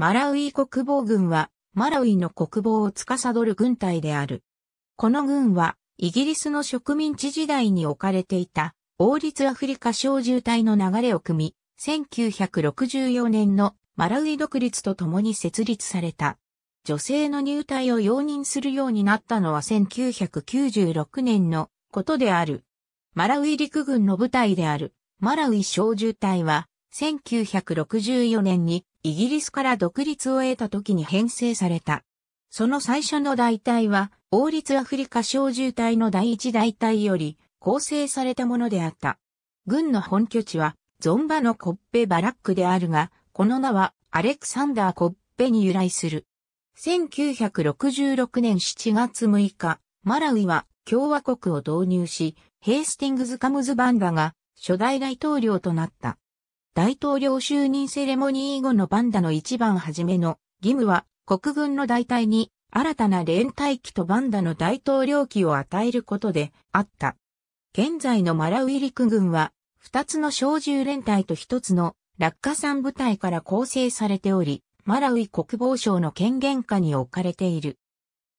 マラウイ国防軍は、マラウイの国防を司る軍隊である。この軍は、イギリスの植民地時代に置かれていた、王立アフリカ小獣隊の流れを組み、1964年のマラウイ独立とともに設立された。女性の入隊を容認するようになったのは1996年のことである。マラウイ陸軍の部隊であるマラウイ小獣隊は1964年にイギリスから独立を得た時に編成された。その最初の大隊は、王立アフリカ小銃隊の第一大隊より構成されたものであった。軍の本拠地は、ゾンバのコッペバラックであるが、この名はアレクサンダー・コッペに由来する。1966年7月6日、マラウイは共和国を導入し、ヘースティングズ・カムズ・バンダが初代大統領となった。大統領就任セレモニー後のバンダの一番初めの義務は国軍の代替に新たな連帯機とバンダの大統領機を与えることであった。現在のマラウイ陸軍は二つの小銃連隊と一つの落下山部隊から構成されており、マラウイ国防省の権限下に置かれている。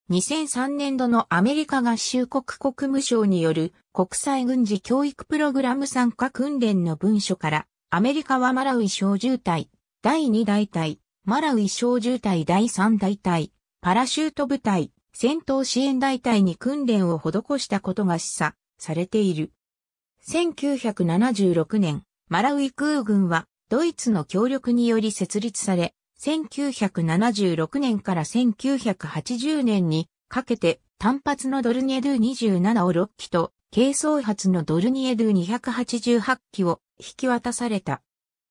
2003年度のアメリカ合衆国国務省による国際軍事教育プログラム参加訓練の文書からアメリカはマラウイ小渋隊、第2大隊、マラウイ小渋隊第3大隊、パラシュート部隊、戦闘支援大隊に訓練を施したことが示唆されている。1976年、マラウイ空軍はドイツの協力により設立され、1976年から1980年にかけて単発のドルニエドゥ27を6機と、軽装発のドルニエドゥ288機を引き渡された。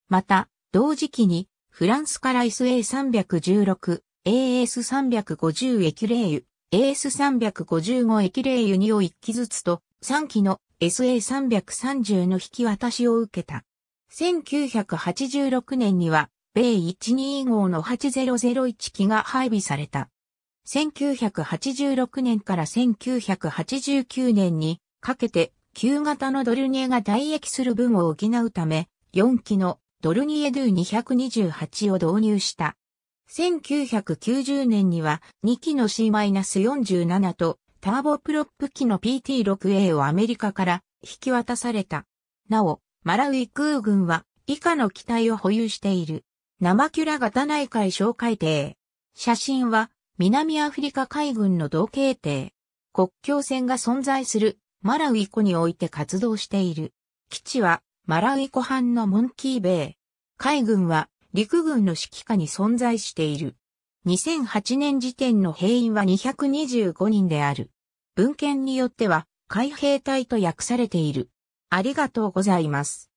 また、同時期に、フランスから SA316、AS350 液霊油、AS355 液霊油2を1機ずつと、3機の SA330 の引き渡しを受けた。1986年には、米12号の8001機が配備された。1986年から1989年にかけて旧型のドルニエが退役する分を補うため、4機のドルニエドゥ228を導入した。1990年には2機の C-47 とターボプロップ機の PT6A をアメリカから引き渡された。なお、マラウイ空軍は以下の機体を保有している。ナマキュラ型内海小海艇。写真は南アフリカ海軍の同系艇。国境線が存在するマラウイ湖において活動している。基地はマラウイ湖畔のモンキーベイ。海軍は陸軍の指揮下に存在している。2008年時点の兵員は225人である。文献によっては海兵隊と訳されている。ありがとうございます。